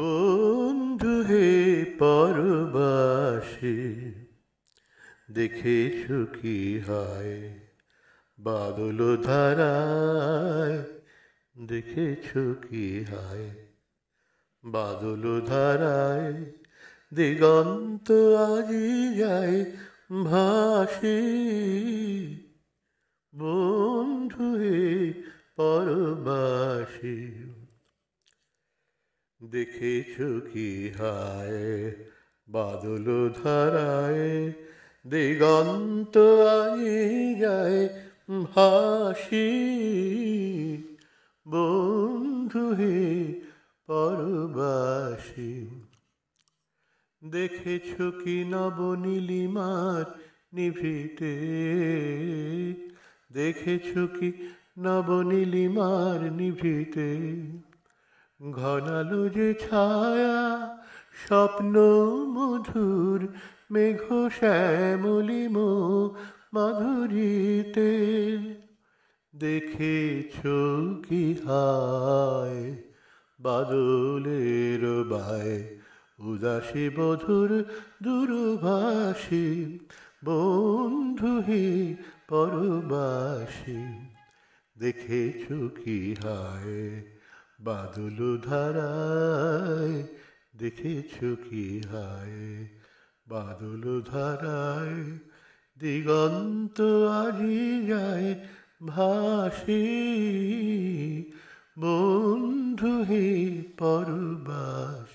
বন্ধু হে পরবাসে দেখেছ কি হয় বাদল ধারায় দেখেছ কি হয় বাদল ধারায় দিগন্ত আজি যায় ভাসে বন্ধু হে পরবাসী দেখে কি হায় বাদল ধারায় দিগন্ত আই যায় ভাসি বন্ধু হে পরবাসী দেখেছ কি নবনীলিমার নিভিতে দেখেছ কি নবনীলিমার নিভিতে ঘনালু যে ছায়া স্বপ্ন মধুর মেঘ শ্যামলিম মাধুরীতে দেখেছ কি হায় বাদলের বায় উদাসী বধুর দুর্বাসী বন্ধুহি পরবাসী দেখেছ কি হায় বাদল ধারায় দেখেছ কি হায় বাদল ধারায় দিগন্ত আজি যায় ভাসি বন্ধু হে পরবার